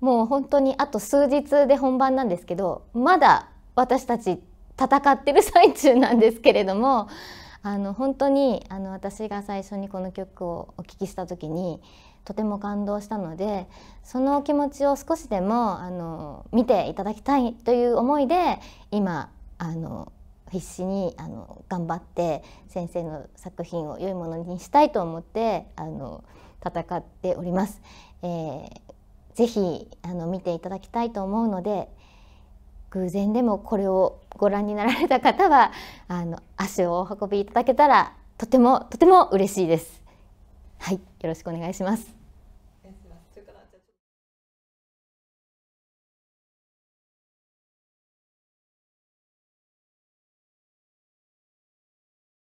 もう本当にあと数日で本番なんですけどまだ私たち戦ってる最中なんですけれどもあの本当にあの私が最初にこの曲をお聴きした時にとても感動したのでその気持ちを少しでもあの見ていただきたいという思いで今あの必死にあの頑張って先生の作品を良いものにしたいと思ってあの戦っております。えーぜひあの見ていただきたいと思うので偶然でもこれをご覧になられた方は あの足をお運びいただけたらとてもとても嬉しいです。はい、よろしくお願いします。